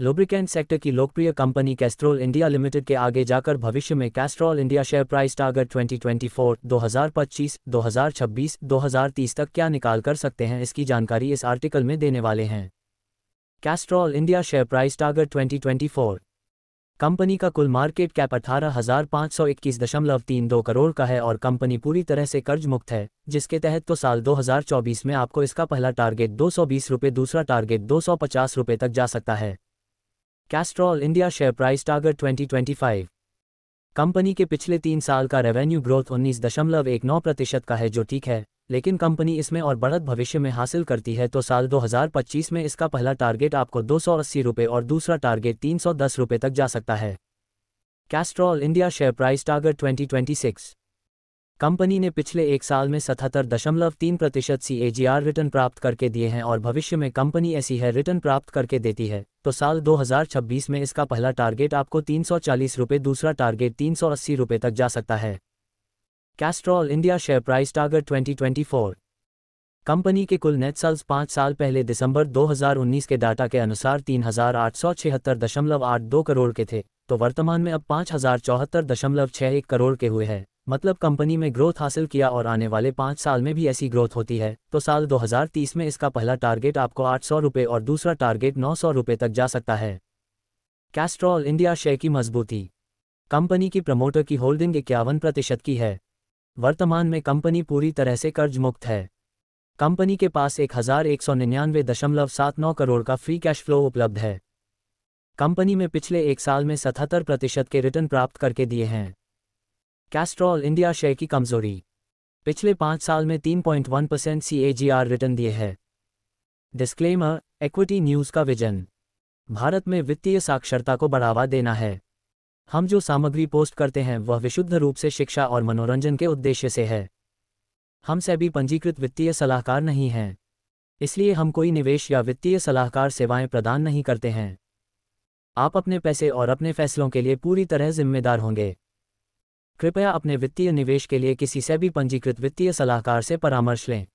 lubricant sector की लोकप्रिय company Castrol India limited के आगे जाकर भविष्य में Castrol India share price target 2024, 2025, 2026, 2030 तक क्या निकाल कर सकते हैं इसकी जानकारी इस आर्टिकल में देने वाले हैं Castrol India share price target 2024 company का कुल मार्केट कैप अठारह हजार पाँच सौ इक्कीस दशमलव तीन दो करोड़ का है और कंपनी पूरी तरह से कर्ज मुक्त है जिसके तहत तो साल 2024 में आपको इसका पहला टारगेट दो सौ बीस दूसरा टारगेट दो सौ पचास तक जा सकता है Castrol India share price target 2025 company के पिछले तीन साल का रेवेन्यू ग्रोथ उन्नीस दशमलव एक नौ प्रतिशत का है जो ठीक है लेकिन कंपनी इसमें और बढ़त भविष्य में हासिल करती है तो साल 2025 में इसका पहला टारगेट आपको दो सौ और दूसरा टारगेट तीन सौ तक जा सकता है Castrol India share price target 2026 company ने पिछले एक साल में सतहत्तर दशमलव तीन प्रतिशत सी रिटर्न प्राप्त करके दिए हैं और भविष्य में कंपनी ऐसी है रिटर्न प्राप्त करके देती है तो साल 2026 में इसका पहला टारगेट आपको तीन सौ दूसरा टारगेट तीन सौ तक जा सकता है Castrol India share price target 2024 company के कुल नेट सेल्स पांच साल पहले दिसंबर 2019 के डाटा के अनुसार तीन दशमलव आठ दो करोड़ के थे तो वर्तमान में अब पाँच करोड़ के हुए हैं मतलब कंपनी में ग्रोथ हासिल किया और आने वाले पाँच साल में भी ऐसी ग्रोथ होती है तो साल 2030 में इसका पहला टारगेट आपको आठ सौ रुपये और दूसरा टारगेट नौ सौ रुपये तक जा सकता है कैस्ट्रॉल इंडिया शेयर की मजबूती कंपनी की प्रमोटर की होल्डिंग इक्यावन प्रतिशत की है वर्तमान में कंपनी पूरी तरह से कर्ज मुक्त है कंपनी के पास एक हजार एक सौ निन्यानवे दशमलव सात नौ करोड़ का फ्री कैश फ्लो उपलब्ध है कंपनी में पिछले एक साल में सतहत्तर प्रतिशत के रिटर्न प्राप्त करके दिए हैं कैस्ट्रॉल इंडिया शेयर की कमजोरी पिछले पांच साल में 3.1 percent C A G R return दिए है डिस्क्लेमर इक्विटी न्यूज़ का विजन भारत में वित्तीय साक्षरता को बढ़ावा देना है हम जो सामग्री पोस्ट करते हैं वह विशुद्ध रूप से शिक्षा और मनोरंजन के उद्देश्य से है हम सभी पंजीकृत वित्तीय सलाहकार नहीं हैं इसलिए हम कोई निवेश या वित्तीय सलाहकार सेवाएं प्रदान नहीं करते हैं आप अपने पैसे और अपने फैसलों के लिए पूरी तरह जिम्मेदार होंगे कृपया अपने वित्तीय निवेश के लिए किसी से भी पंजीकृत वित्तीय सलाहकार से परामर्श लें